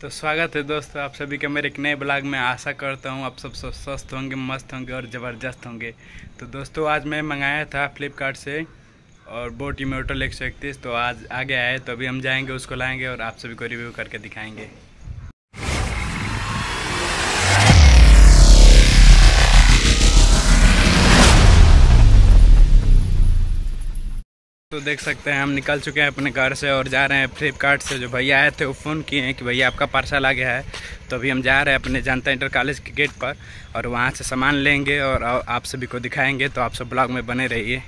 तो स्वागत है दोस्तों आप सभी के मेरे एक नए ब्लॉग में आशा करता हूँ आप सब स्वस्थ होंगे मस्त होंगे और ज़बरदस्त होंगे तो दोस्तों आज मैं मंगाया था फ्लिपकार्ट से और बोट इमोटल एक सौ इकतीस तो आज आगे आए तो अभी हम जाएंगे उसको लाएंगे और आप सभी को रिव्यू करके दिखाएंगे तो देख सकते हैं हम निकल चुके हैं अपने घर से और जा रहे हैं फ्लिपकार्ट से जो भैया आए थे वो फ़ोन किए हैं कि भैया आपका पार्सल आ गया है तो अभी हम जा रहे हैं अपने जनता इंटर कॉलेज के गेट पर और वहाँ से सामान लेंगे और आप सभी को दिखाएंगे तो आप सब ब्लॉग में बने रहिए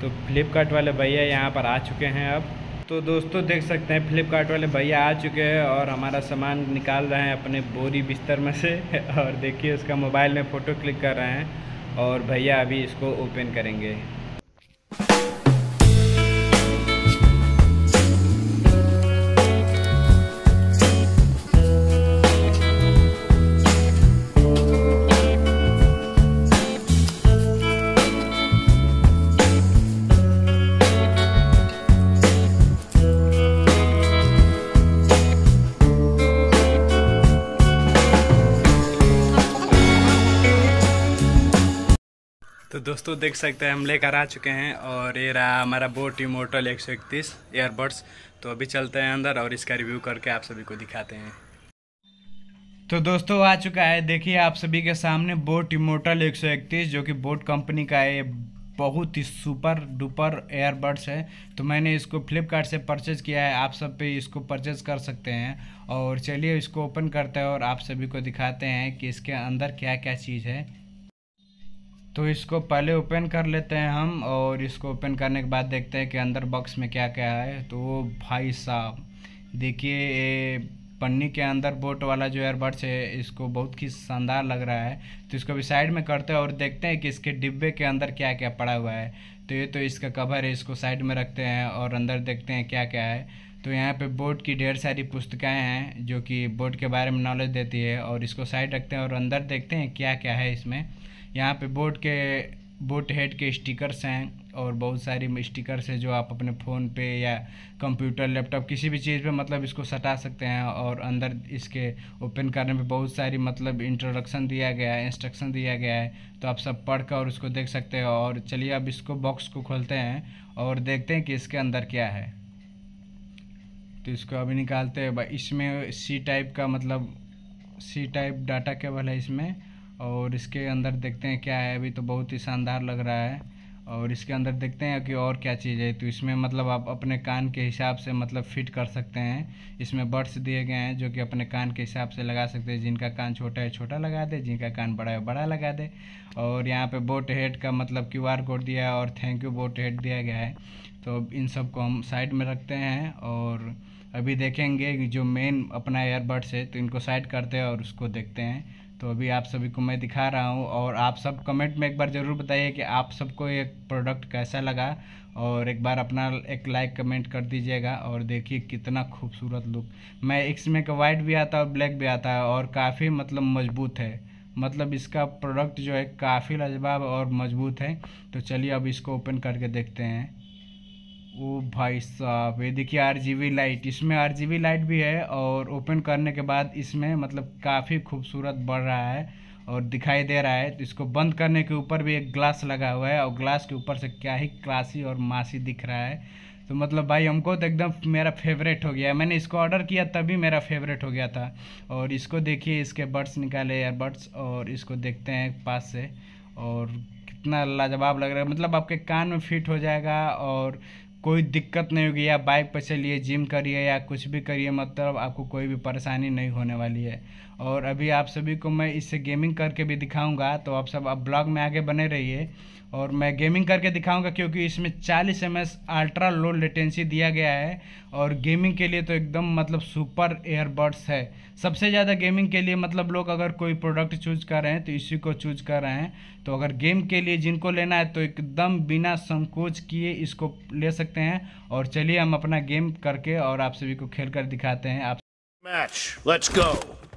तो फ्लिपकार्ट वाले भैया यहाँ पर आ चुके हैं अब तो दोस्तों देख सकते हैं फ्लिपकार्ट वाले भैया आ चुके हैं और हमारा सामान निकाल रहे हैं अपने बोरी बिस्तर में से और देखिए उसका मोबाइल में फ़ोटो क्लिक कर रहे हैं और भैया अभी इसको ओपन करेंगे तो दोस्तों देख सकते हैं हम लेकर आ चुके हैं और ये रहा हमारा बोट मोटल एक सौ इकतीस एयरबड्स तो अभी चलते हैं अंदर और इसका रिव्यू करके आप सभी को दिखाते हैं तो दोस्तों आ चुका है देखिए आप सभी के सामने बोट इमोटल इकतीस जो कि बोट कंपनी का ये बहुत ही सुपर डुपर एयरबड्स है तो मैंने इसको फ्लिपकार्ट से परचेज़ किया है आप सब पे इसको परचेज़ कर सकते हैं और चलिए इसको ओपन करते हैं और आप सभी को दिखाते हैं कि इसके अंदर क्या क्या चीज़ है तो इसको पहले ओपन कर लेते हैं हम और इसको ओपन करने के बाद देखते हैं कि अंदर बॉक्स में क्या क्या है तो भाई साहब देखिए ये पन्नी के अंदर बोट वाला जो एयरबड्स है इसको बहुत ही शानदार लग रहा है तो इसको भी साइड में करते हैं और देखते हैं कि इसके डिब्बे के अंदर क्या क्या पड़ा हुआ है तो ये तो इसका कवर है इसको साइड में रखते हैं और अंदर देखते हैं क्या क्या है तो यहाँ पे बोर्ड की ढेर सारी पुस्तकाएं हैं जो कि बोर्ड के बारे में नॉलेज देती है और इसको साइड रखते हैं और अंदर देखते हैं क्या क्या है इसमें यहाँ पे बोट के बोट हेड के स्टिकर्स हैं और बहुत सारी स्टिकर्स हैं जो आप अपने फ़ोन पे या कंप्यूटर लैपटॉप किसी भी चीज़ पे मतलब इसको सटा सकते हैं और अंदर इसके ओपन करने पे बहुत सारी मतलब इंट्रोडक्शन दिया गया है इंस्ट्रक्शन दिया गया है तो आप सब पढ़ कर और उसको देख सकते हैं और चलिए अब इसको बॉक्स को खोलते हैं और देखते हैं कि इसके अंदर क्या है तो इसको अभी निकालते हैं इसमें सी टाइप का मतलब सी टाइप डाटा केबल है इसमें और इसके अंदर देखते हैं क्या है अभी तो बहुत ही शानदार लग रहा है और इसके अंदर देखते हैं कि और क्या चीज़ है तो इसमें मतलब आप अपने कान के हिसाब से मतलब फिट कर सकते हैं इसमें बड्स दिए गए हैं जो कि अपने कान के हिसाब से लगा सकते हैं जिनका कान छोटा है छोटा लगा दे जिनका कान बड़ा है बड़ा लगा दे और यहाँ पे बोट हेड का मतलब क्यू आर कोड दिया है और थैंक यू बोट हेड दिया गया है तो इन सब को हम साइड में रखते हैं और अभी देखेंगे जो मेन अपना एयरबड्स है तो इनको साइड करते हैं और उसको देखते हैं तो अभी आप सभी को मैं दिखा रहा हूँ और आप सब कमेंट में एक बार ज़रूर बताइए कि आप सबको ये प्रोडक्ट कैसा लगा और एक बार अपना एक लाइक कमेंट कर दीजिएगा और देखिए कितना खूबसूरत लुक मैं इसमें का वाइट भी आता है और ब्लैक भी आता है और काफ़ी मतलब मजबूत है मतलब इसका प्रोडक्ट जो है काफ़ी लाजवाब और मजबूत है तो चलिए अब इसको ओपन करके देखते हैं ओ भाई साहब ये देखिए आर जी लाइट इसमें आर जी लाइट भी है और ओपन करने के बाद इसमें मतलब काफ़ी खूबसूरत बढ़ रहा है और दिखाई दे रहा है तो इसको बंद करने के ऊपर भी एक ग्लास लगा हुआ है और ग्लास के ऊपर से क्या ही क्लासी और मासी दिख रहा है तो मतलब भाई हमको तो एकदम मेरा फेवरेट हो गया है मैंने इसको ऑर्डर किया तभी मेरा फेवरेट हो गया था और इसको देखिए इसके बड्स निकाले एयरबड्स और इसको देखते हैं पास से और कितना लाजवाब लग रहा है मतलब आपके कान में फिट हो जाएगा और कोई दिक्कत नहीं होगी या बाइक पर चलिए जिम करिए या कुछ भी करिए मतलब आपको कोई भी परेशानी नहीं होने वाली है और अभी आप सभी को मैं इससे गेमिंग करके भी दिखाऊंगा तो आप सब अब ब्लॉग में आगे बने रहिए और मैं गेमिंग करके दिखाऊंगा क्योंकि इसमें 40 एम अल्ट्रा लो लेटेंसी दिया गया है और गेमिंग के लिए तो एकदम मतलब सुपर एयरबड्स है सबसे ज़्यादा गेमिंग के लिए मतलब लोग अगर कोई प्रोडक्ट चूज कर रहे हैं तो इसी को चूज कर रहे हैं तो अगर गेम के लिए जिनको लेना है तो एकदम बिना संकोच किए इसको ले सकते हैं और चलिए हम अपना गेम करके और आप सभी को खेल कर दिखाते हैं आप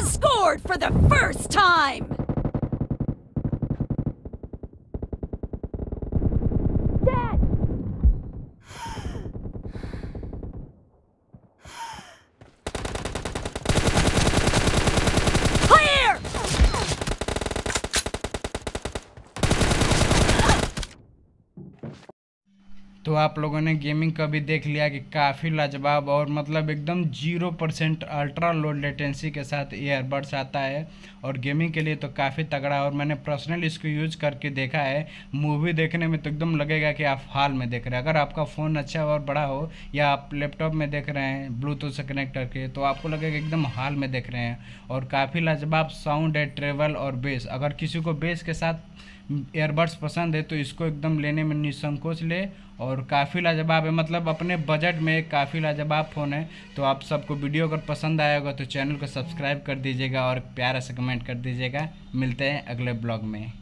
has scored for the first time! तो आप लोगों ने गेमिंग का भी देख लिया कि काफ़ी लाजवाब और मतलब एकदम zero percent ultra low latency के साथ ईयरबड्स आता है और गेमिंग के लिए तो काफ़ी तगड़ा और मैंने पर्सनल इसको यूज करके देखा है मूवी देखने में तो एकदम लगेगा कि आप हाल में देख रहे हैं अगर आपका फ़ोन अच्छा और बड़ा हो या आप लैपटॉप में देख रहे हैं ब्लूटूथ से कनेक्ट करके तो आपको लगेगा एकदम हाल में देख रहे हैं और काफ़ी लाजवाब साउंड है ट्रेवल और बेस अगर किसी को बेस के साथ एयरबड्स पसंद है तो इसको एकदम लेने में निसंकोच ले और काफ़ी लाजवाब है मतलब अपने बजट में काफ़ी लाजवाब फ़ोन है तो आप सबको वीडियो अगर पसंद आया होगा तो चैनल को सब्सक्राइब कर दीजिएगा और प्यारा से कमेंट कर दीजिएगा मिलते हैं अगले ब्लॉग में